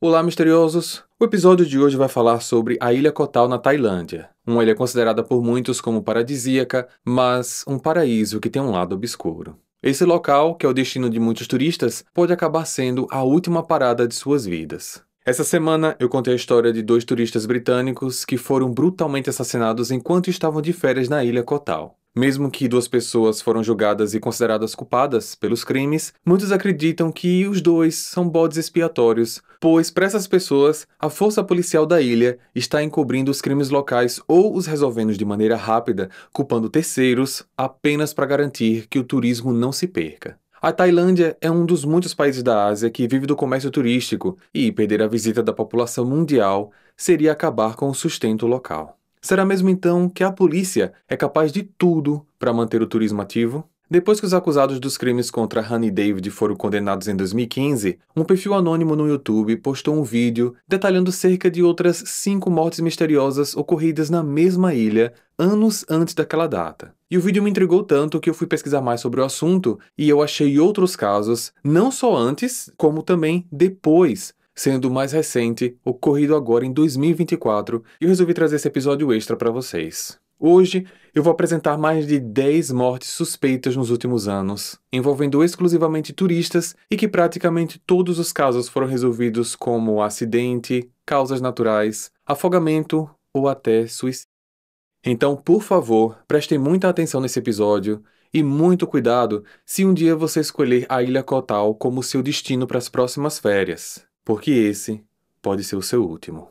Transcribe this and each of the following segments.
Olá, misteriosos! O episódio de hoje vai falar sobre a Ilha Kotal na Tailândia, uma ilha considerada por muitos como paradisíaca, mas um paraíso que tem um lado obscuro. Esse local, que é o destino de muitos turistas, pode acabar sendo a última parada de suas vidas. Essa semana eu contei a história de dois turistas britânicos que foram brutalmente assassinados enquanto estavam de férias na Ilha Kotal. Mesmo que duas pessoas foram julgadas e consideradas culpadas pelos crimes, muitos acreditam que os dois são bodes expiatórios, pois, para essas pessoas, a força policial da ilha está encobrindo os crimes locais ou os resolvendo de maneira rápida, culpando terceiros apenas para garantir que o turismo não se perca. A Tailândia é um dos muitos países da Ásia que vive do comércio turístico, e perder a visita da população mundial seria acabar com o sustento local. Será mesmo então que a polícia é capaz de tudo para manter o turismo ativo? Depois que os acusados dos crimes contra Honey David foram condenados em 2015, um perfil anônimo no YouTube postou um vídeo detalhando cerca de outras cinco mortes misteriosas ocorridas na mesma ilha anos antes daquela data. E o vídeo me intrigou tanto que eu fui pesquisar mais sobre o assunto e eu achei outros casos, não só antes, como também depois sendo o mais recente, ocorrido agora em 2024, e eu resolvi trazer esse episódio extra para vocês. Hoje eu vou apresentar mais de 10 mortes suspeitas nos últimos anos, envolvendo exclusivamente turistas e que praticamente todos os casos foram resolvidos como acidente, causas naturais, afogamento ou até suicídio. Então, por favor, prestem muita atenção nesse episódio e muito cuidado se um dia você escolher a Ilha Cotal como seu destino para as próximas férias porque esse pode ser o seu último.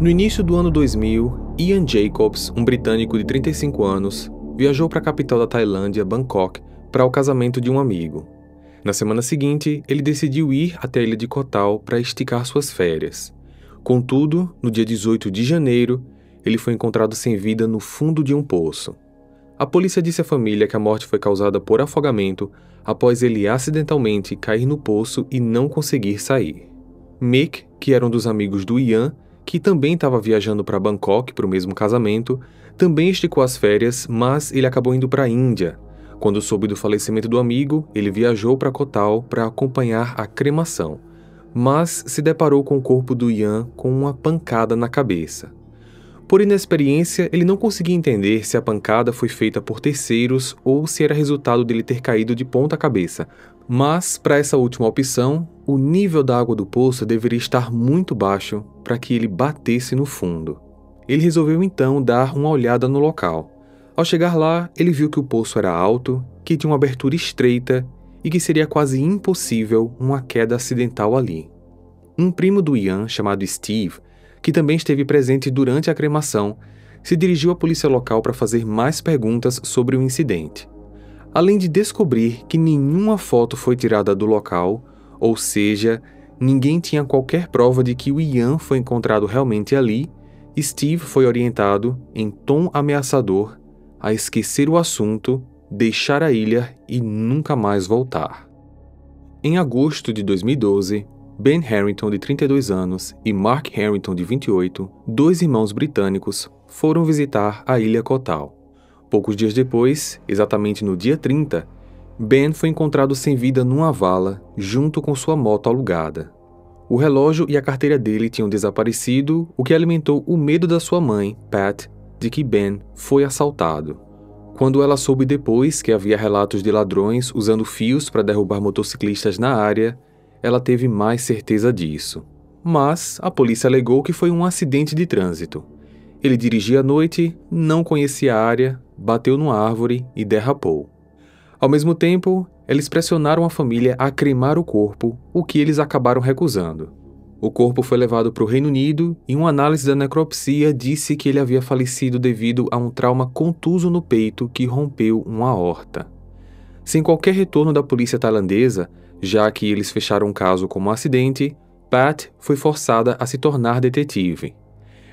No início do ano 2000, Ian Jacobs, um britânico de 35 anos, viajou para a capital da Tailândia, Bangkok, para o casamento de um amigo. Na semana seguinte, ele decidiu ir até a ilha de Kotal para esticar suas férias. Contudo, no dia 18 de janeiro, ele foi encontrado sem vida no fundo de um poço. A polícia disse à família que a morte foi causada por afogamento após ele acidentalmente cair no poço e não conseguir sair. Mick, que era um dos amigos do Ian, que também estava viajando para Bangkok para o mesmo casamento, também esticou as férias, mas ele acabou indo para a Índia. Quando soube do falecimento do amigo, ele viajou para Kotal para acompanhar a cremação, mas se deparou com o corpo do Ian com uma pancada na cabeça. Por inexperiência, ele não conseguia entender se a pancada foi feita por terceiros ou se era resultado dele ter caído de ponta cabeça. Mas, para essa última opção, o nível da água do poço deveria estar muito baixo para que ele batesse no fundo. Ele resolveu então dar uma olhada no local. Ao chegar lá, ele viu que o poço era alto, que tinha uma abertura estreita e que seria quase impossível uma queda acidental ali. Um primo do Ian, chamado Steve, que também esteve presente durante a cremação, se dirigiu à polícia local para fazer mais perguntas sobre o incidente. Além de descobrir que nenhuma foto foi tirada do local, ou seja, ninguém tinha qualquer prova de que o Ian foi encontrado realmente ali, Steve foi orientado, em tom ameaçador, a esquecer o assunto, deixar a ilha e nunca mais voltar. Em agosto de 2012, Ben Harrington, de 32 anos, e Mark Harrington, de 28, dois irmãos britânicos, foram visitar a ilha Kotal. Poucos dias depois, exatamente no dia 30, Ben foi encontrado sem vida numa vala, junto com sua moto alugada. O relógio e a carteira dele tinham desaparecido, o que alimentou o medo da sua mãe, Pat, de que Ben foi assaltado. Quando ela soube depois que havia relatos de ladrões usando fios para derrubar motociclistas na área, ela teve mais certeza disso. Mas a polícia alegou que foi um acidente de trânsito. Ele dirigia à noite, não conhecia a área, bateu numa árvore e derrapou. Ao mesmo tempo, eles pressionaram a família a cremar o corpo, o que eles acabaram recusando. O corpo foi levado para o Reino Unido e uma análise da necropsia disse que ele havia falecido devido a um trauma contuso no peito que rompeu uma aorta. Sem qualquer retorno da polícia tailandesa, já que eles fecharam o caso como um acidente, Pat foi forçada a se tornar detetive.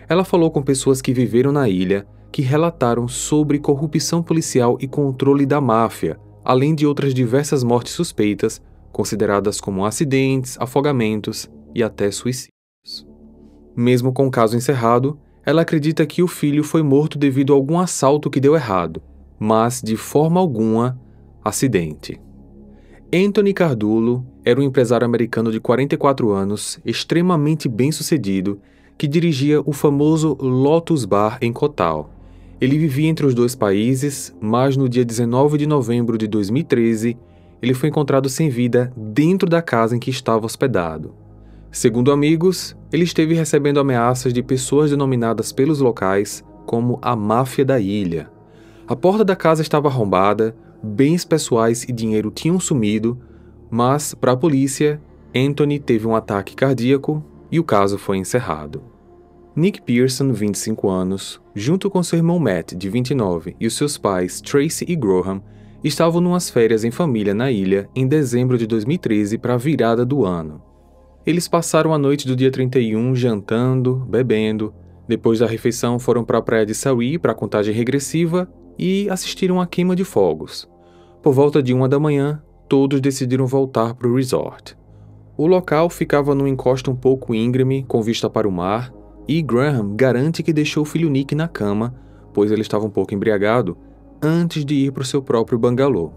Ela falou com pessoas que viveram na ilha que relataram sobre corrupção policial e controle da máfia, além de outras diversas mortes suspeitas, consideradas como acidentes, afogamentos e até suicídios. Mesmo com o caso encerrado, ela acredita que o filho foi morto devido a algum assalto que deu errado, mas de forma alguma, acidente. Anthony Cardulo era um empresário americano de 44 anos, extremamente bem-sucedido, que dirigia o famoso Lotus Bar em Cotal. Ele vivia entre os dois países, mas no dia 19 de novembro de 2013, ele foi encontrado sem vida dentro da casa em que estava hospedado. Segundo amigos, ele esteve recebendo ameaças de pessoas denominadas pelos locais como a máfia da ilha. A porta da casa estava arrombada, bens pessoais e dinheiro tinham sumido, mas, para a polícia, Anthony teve um ataque cardíaco e o caso foi encerrado. Nick Pearson, 25 anos, junto com seu irmão Matt, de 29, e os seus pais Tracy e Graham, estavam numas férias em família na ilha em dezembro de 2013 para a virada do ano. Eles passaram a noite do dia 31 jantando, bebendo, depois da refeição foram para a praia de Saui para a contagem regressiva e assistiram à queima de fogos. Por volta de uma da manhã, todos decidiram voltar para o resort. O local ficava numa encosta um pouco íngreme, com vista para o mar, e Graham garante que deixou o filho Nick na cama, pois ele estava um pouco embriagado, antes de ir para o seu próprio bangalô.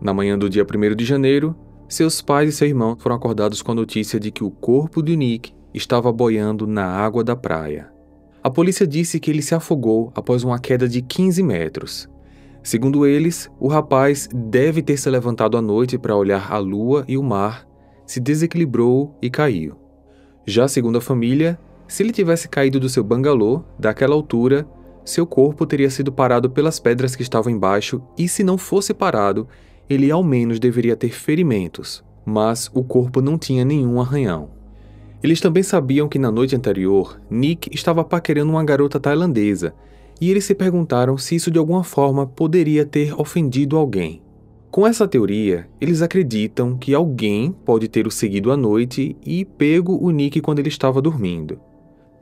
Na manhã do dia 1 de janeiro, seus pais e seu irmão foram acordados com a notícia de que o corpo de Nick estava boiando na água da praia. A polícia disse que ele se afogou após uma queda de 15 metros. Segundo eles, o rapaz deve ter se levantado à noite para olhar a lua e o mar, se desequilibrou e caiu. Já segundo a família, se ele tivesse caído do seu bangalô, daquela altura, seu corpo teria sido parado pelas pedras que estavam embaixo e, se não fosse parado, ele ao menos deveria ter ferimentos, mas o corpo não tinha nenhum arranhão. Eles também sabiam que na noite anterior, Nick estava paquerando uma garota tailandesa e eles se perguntaram se isso de alguma forma poderia ter ofendido alguém. Com essa teoria, eles acreditam que alguém pode ter o seguido à noite e pego o Nick quando ele estava dormindo.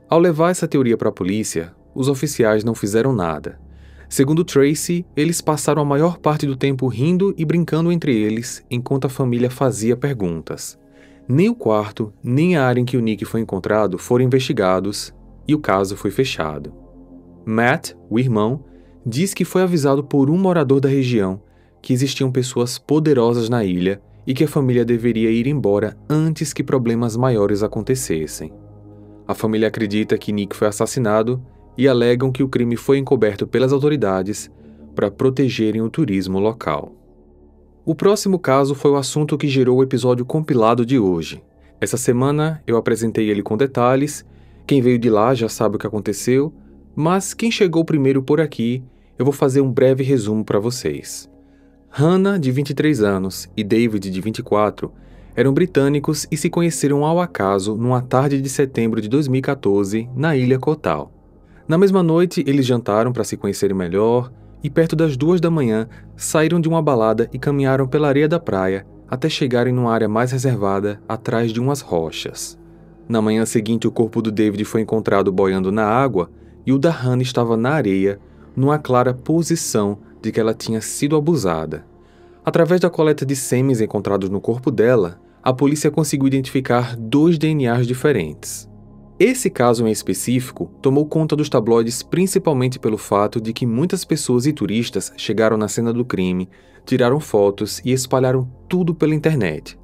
Ao levar essa teoria para a polícia, os oficiais não fizeram nada. Segundo Tracy, eles passaram a maior parte do tempo rindo e brincando entre eles enquanto a família fazia perguntas. Nem o quarto, nem a área em que o Nick foi encontrado foram investigados e o caso foi fechado. Matt, o irmão, diz que foi avisado por um morador da região que existiam pessoas poderosas na ilha e que a família deveria ir embora antes que problemas maiores acontecessem. A família acredita que Nick foi assassinado e alegam que o crime foi encoberto pelas autoridades para protegerem o turismo local. O próximo caso foi o assunto que gerou o episódio compilado de hoje. Essa semana eu apresentei ele com detalhes, quem veio de lá já sabe o que aconteceu, mas quem chegou primeiro por aqui, eu vou fazer um breve resumo para vocês. Hannah, de 23 anos, e David, de 24, eram britânicos e se conheceram ao acaso numa tarde de setembro de 2014 na ilha Kotal. Na mesma noite, eles jantaram para se conhecerem melhor e, perto das duas da manhã, saíram de uma balada e caminharam pela areia da praia até chegarem numa área mais reservada atrás de umas rochas. Na manhã seguinte, o corpo do David foi encontrado boiando na água e o Dahan estava na areia, numa clara posição de que ela tinha sido abusada. Através da coleta de sêmenes encontrados no corpo dela, a polícia conseguiu identificar dois DNAs diferentes. Esse caso em específico tomou conta dos tabloides principalmente pelo fato de que muitas pessoas e turistas chegaram na cena do crime, tiraram fotos e espalharam tudo pela internet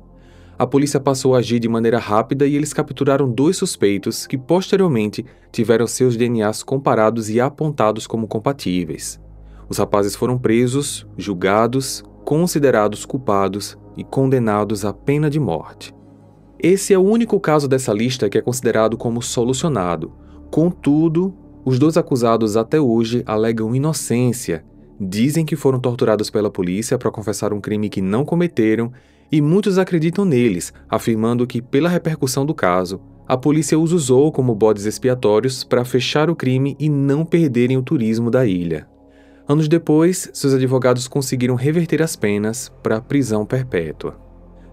a polícia passou a agir de maneira rápida e eles capturaram dois suspeitos que, posteriormente, tiveram seus DNAs comparados e apontados como compatíveis. Os rapazes foram presos, julgados, considerados culpados e condenados à pena de morte. Esse é o único caso dessa lista que é considerado como solucionado. Contudo, os dois acusados até hoje alegam inocência, dizem que foram torturados pela polícia para confessar um crime que não cometeram e muitos acreditam neles, afirmando que, pela repercussão do caso, a polícia os usou como bodes expiatórios para fechar o crime e não perderem o turismo da ilha. Anos depois, seus advogados conseguiram reverter as penas para prisão perpétua.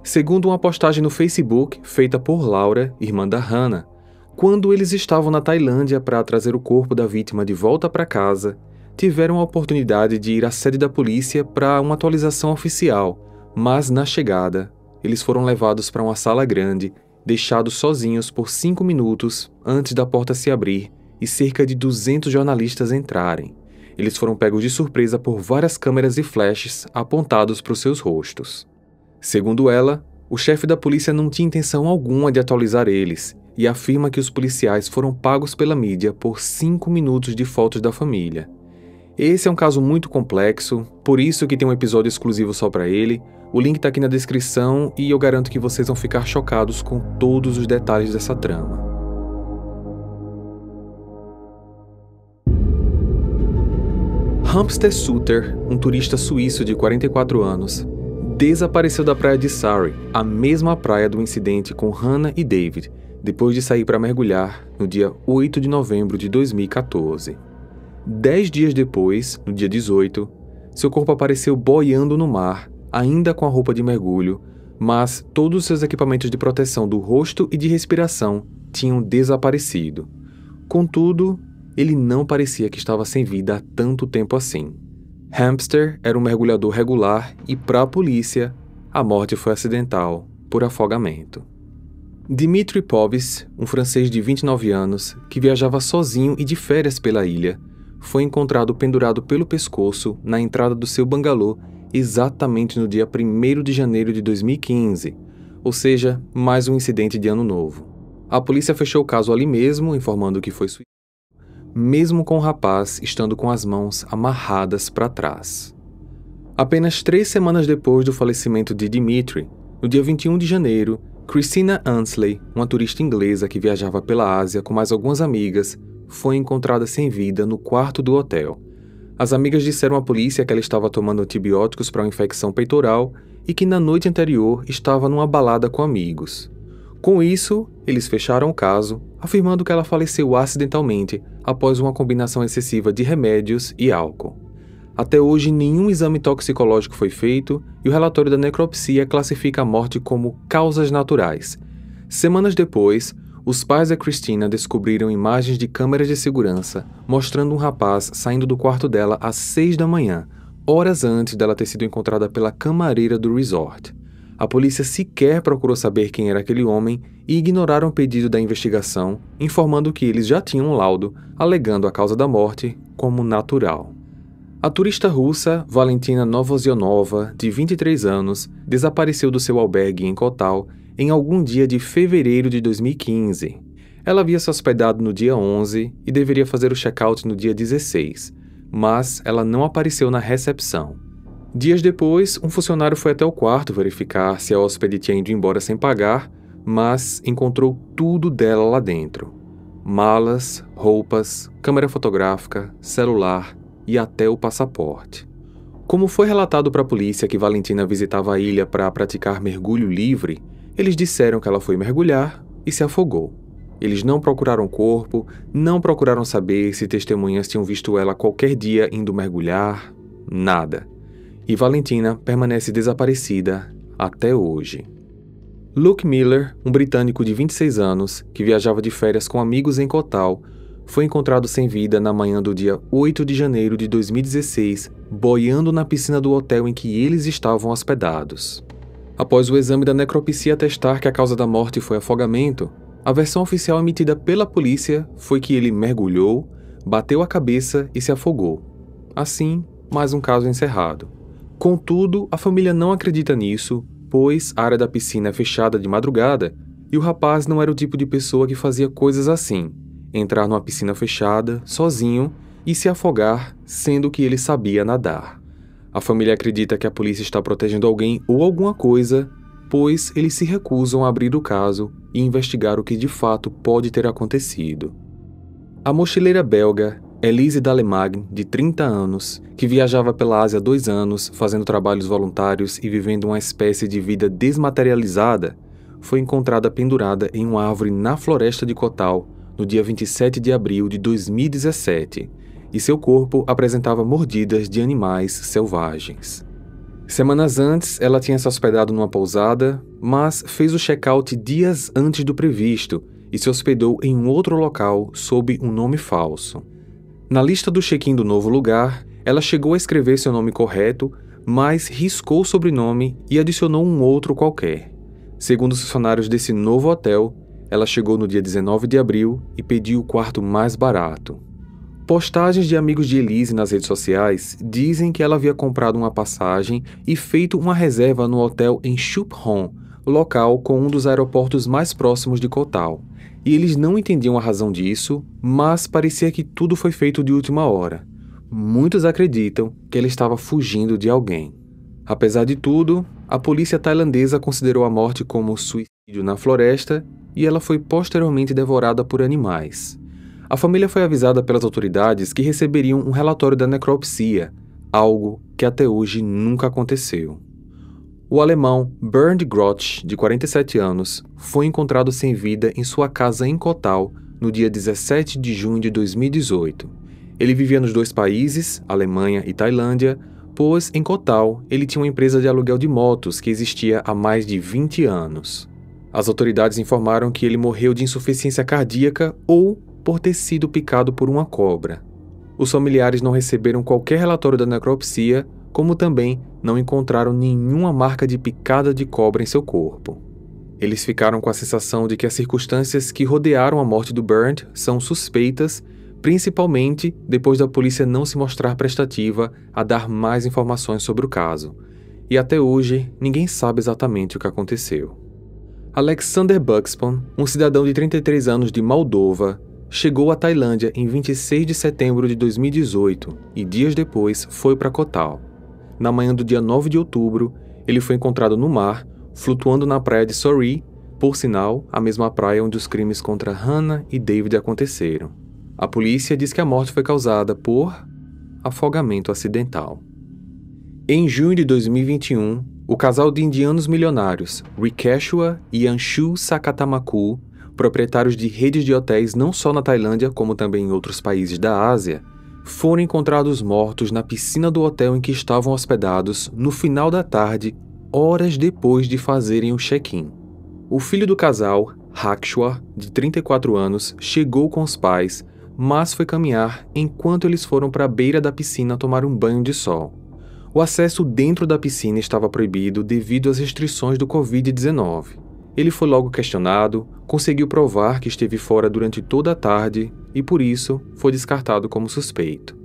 Segundo uma postagem no Facebook feita por Laura, irmã da Hannah, quando eles estavam na Tailândia para trazer o corpo da vítima de volta para casa, tiveram a oportunidade de ir à sede da polícia para uma atualização oficial mas na chegada, eles foram levados para uma sala grande, deixados sozinhos por cinco minutos antes da porta se abrir e cerca de 200 jornalistas entrarem. Eles foram pegos de surpresa por várias câmeras e flashes apontados para os seus rostos. Segundo ela, o chefe da polícia não tinha intenção alguma de atualizar eles e afirma que os policiais foram pagos pela mídia por cinco minutos de fotos da família, esse é um caso muito complexo, por isso que tem um episódio exclusivo só para ele. O link tá aqui na descrição e eu garanto que vocês vão ficar chocados com todos os detalhes dessa trama. Hampster Suter, um turista suíço de 44 anos, desapareceu da praia de Surrey, a mesma praia do incidente com Hannah e David, depois de sair para mergulhar no dia 8 de novembro de 2014. Dez dias depois, no dia 18, seu corpo apareceu boiando no mar, ainda com a roupa de mergulho, mas todos os seus equipamentos de proteção do rosto e de respiração tinham desaparecido. Contudo, ele não parecia que estava sem vida há tanto tempo assim. Hamster era um mergulhador regular e, para a polícia, a morte foi acidental, por afogamento. Dimitri Povis, um francês de 29 anos, que viajava sozinho e de férias pela ilha, foi encontrado pendurado pelo pescoço na entrada do seu bangalô exatamente no dia 1 de janeiro de 2015, ou seja, mais um incidente de ano novo. A polícia fechou o caso ali mesmo, informando que foi suicídio, mesmo com o rapaz estando com as mãos amarradas para trás. Apenas três semanas depois do falecimento de Dimitri, no dia 21 de janeiro, Christina Ansley, uma turista inglesa que viajava pela Ásia com mais algumas amigas, foi encontrada sem vida no quarto do hotel. As amigas disseram à polícia que ela estava tomando antibióticos para uma infecção peitoral e que na noite anterior estava numa balada com amigos. Com isso, eles fecharam o caso, afirmando que ela faleceu acidentalmente após uma combinação excessiva de remédios e álcool. Até hoje, nenhum exame toxicológico foi feito e o relatório da necropsia classifica a morte como causas naturais. Semanas depois, os pais da Christina descobriram imagens de câmeras de segurança mostrando um rapaz saindo do quarto dela às seis da manhã, horas antes dela ter sido encontrada pela camareira do resort. A polícia sequer procurou saber quem era aquele homem e ignoraram o pedido da investigação, informando que eles já tinham um laudo alegando a causa da morte como natural. A turista russa Valentina Novozionova, de 23 anos, desapareceu do seu albergue em Kotal em algum dia de fevereiro de 2015. Ela havia se hospedado no dia 11 e deveria fazer o check-out no dia 16, mas ela não apareceu na recepção. Dias depois, um funcionário foi até o quarto verificar se a hóspede tinha ido embora sem pagar, mas encontrou tudo dela lá dentro: malas, roupas, câmera fotográfica, celular e até o passaporte. Como foi relatado para a polícia que Valentina visitava a ilha para praticar mergulho livre, eles disseram que ela foi mergulhar e se afogou. Eles não procuraram corpo, não procuraram saber se testemunhas tinham visto ela qualquer dia indo mergulhar, nada. E Valentina permanece desaparecida até hoje. Luke Miller, um britânico de 26 anos que viajava de férias com amigos em Cotal, foi encontrado sem vida na manhã do dia 8 de janeiro de 2016, boiando na piscina do hotel em que eles estavam hospedados. Após o exame da necropsia atestar que a causa da morte foi afogamento, a versão oficial emitida pela polícia foi que ele mergulhou, bateu a cabeça e se afogou. Assim, mais um caso encerrado. Contudo, a família não acredita nisso, pois a área da piscina é fechada de madrugada e o rapaz não era o tipo de pessoa que fazia coisas assim: entrar numa piscina fechada, sozinho e se afogar, sendo que ele sabia nadar. A família acredita que a polícia está protegendo alguém ou alguma coisa, pois eles se recusam a abrir o caso e investigar o que de fato pode ter acontecido. A mochileira belga Elise Dalemagne, de 30 anos, que viajava pela Ásia há dois anos, fazendo trabalhos voluntários e vivendo uma espécie de vida desmaterializada, foi encontrada pendurada em uma árvore na floresta de Kotal no dia 27 de abril de 2017, e seu corpo apresentava mordidas de animais selvagens. Semanas antes, ela tinha se hospedado numa pousada, mas fez o check-out dias antes do previsto e se hospedou em um outro local sob um nome falso. Na lista do check-in do novo lugar, ela chegou a escrever seu nome correto, mas riscou o sobrenome e adicionou um outro qualquer. Segundo os funcionários desse novo hotel, ela chegou no dia 19 de abril e pediu o quarto mais barato, Postagens de amigos de Elise nas redes sociais dizem que ela havia comprado uma passagem e feito uma reserva no hotel em Chupron, local com um dos aeroportos mais próximos de Kotal. E eles não entendiam a razão disso, mas parecia que tudo foi feito de última hora. Muitos acreditam que ela estava fugindo de alguém. Apesar de tudo, a polícia tailandesa considerou a morte como suicídio na floresta e ela foi posteriormente devorada por animais. A família foi avisada pelas autoridades que receberiam um relatório da necropsia, algo que até hoje nunca aconteceu. O alemão Bernd Grotsch, de 47 anos, foi encontrado sem vida em sua casa em Kotal no dia 17 de junho de 2018. Ele vivia nos dois países, Alemanha e Tailândia, pois em Kotal ele tinha uma empresa de aluguel de motos que existia há mais de 20 anos. As autoridades informaram que ele morreu de insuficiência cardíaca ou por ter sido picado por uma cobra. Os familiares não receberam qualquer relatório da necropsia, como também não encontraram nenhuma marca de picada de cobra em seu corpo. Eles ficaram com a sensação de que as circunstâncias que rodearam a morte do Burnt são suspeitas, principalmente depois da polícia não se mostrar prestativa a dar mais informações sobre o caso. E até hoje, ninguém sabe exatamente o que aconteceu. Alexander Buxton, um cidadão de 33 anos de Moldova, Chegou à Tailândia em 26 de setembro de 2018 e dias depois foi para Kotal. Na manhã do dia 9 de outubro, ele foi encontrado no mar, flutuando na praia de Soree, por sinal, a mesma praia onde os crimes contra Hannah e David aconteceram. A polícia diz que a morte foi causada por afogamento acidental. Em junho de 2021, o casal de indianos milionários Rikeshua e Anshu Sakatamaku proprietários de redes de hotéis não só na Tailândia, como também em outros países da Ásia, foram encontrados mortos na piscina do hotel em que estavam hospedados no final da tarde, horas depois de fazerem o check-in. O filho do casal, Hakshwa, de 34 anos, chegou com os pais, mas foi caminhar enquanto eles foram para a beira da piscina tomar um banho de sol. O acesso dentro da piscina estava proibido devido às restrições do Covid-19. Ele foi logo questionado, conseguiu provar que esteve fora durante toda a tarde e, por isso, foi descartado como suspeito.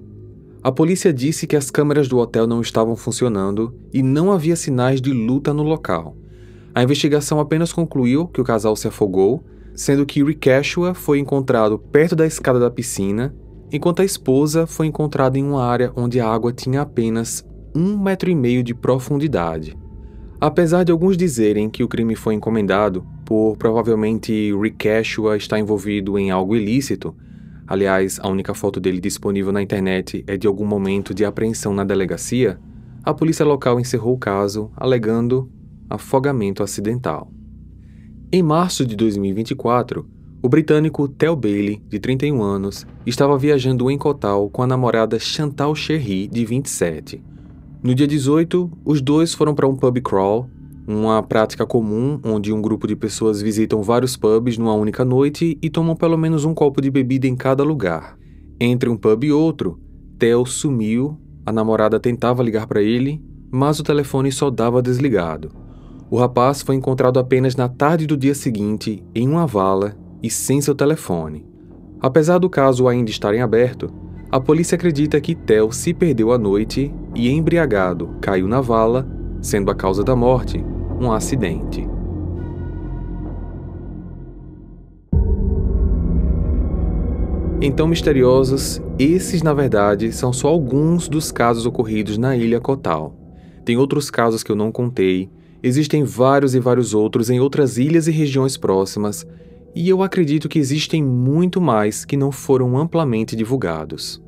A polícia disse que as câmeras do hotel não estavam funcionando e não havia sinais de luta no local. A investigação apenas concluiu que o casal se afogou, sendo que Rick Rikeshua foi encontrado perto da escada da piscina, enquanto a esposa foi encontrada em uma área onde a água tinha apenas um metro e meio de profundidade. Apesar de alguns dizerem que o crime foi encomendado por provavelmente Rick Cashua estar envolvido em algo ilícito, aliás, a única foto dele disponível na internet é de algum momento de apreensão na delegacia, a polícia local encerrou o caso alegando afogamento acidental. Em março de 2024, o britânico Tel Bailey, de 31 anos, estava viajando em Kotal com a namorada Chantal Cherry, de 27. No dia 18, os dois foram para um pub crawl, uma prática comum onde um grupo de pessoas visitam vários pubs numa única noite e tomam pelo menos um copo de bebida em cada lugar. Entre um pub e outro, Theo sumiu, a namorada tentava ligar para ele, mas o telefone só dava desligado. O rapaz foi encontrado apenas na tarde do dia seguinte, em uma vala e sem seu telefone. Apesar do caso ainda estar em aberto, a polícia acredita que Theo se perdeu à noite e embriagado caiu na vala, sendo a causa da morte um acidente. Então, misteriosos, esses na verdade são só alguns dos casos ocorridos na Ilha Cotal. Tem outros casos que eu não contei, existem vários e vários outros em outras ilhas e regiões próximas, e eu acredito que existem muito mais que não foram amplamente divulgados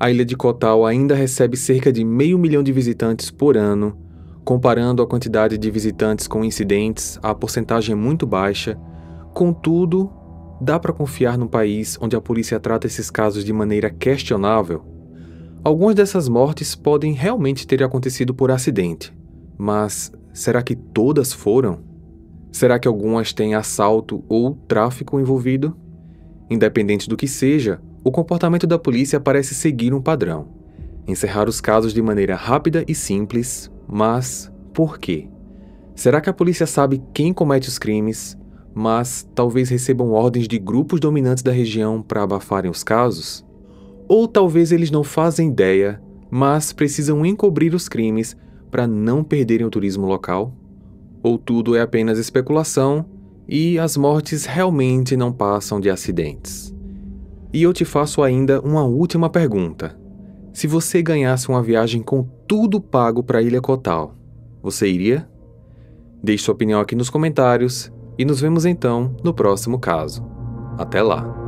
a ilha de Kotal ainda recebe cerca de meio milhão de visitantes por ano. Comparando a quantidade de visitantes com incidentes, a porcentagem é muito baixa. Contudo, dá para confiar num país onde a polícia trata esses casos de maneira questionável? Algumas dessas mortes podem realmente ter acontecido por acidente, mas será que todas foram? Será que algumas têm assalto ou tráfico envolvido? Independente do que seja, o comportamento da polícia parece seguir um padrão: encerrar os casos de maneira rápida e simples, mas por quê? Será que a polícia sabe quem comete os crimes, mas talvez recebam ordens de grupos dominantes da região para abafarem os casos? Ou talvez eles não fazem ideia, mas precisam encobrir os crimes para não perderem o turismo local? Ou tudo é apenas especulação e as mortes realmente não passam de acidentes? E eu te faço ainda uma última pergunta. Se você ganhasse uma viagem com tudo pago para a Ilha Cotal, você iria? Deixe sua opinião aqui nos comentários e nos vemos então no próximo caso. Até lá!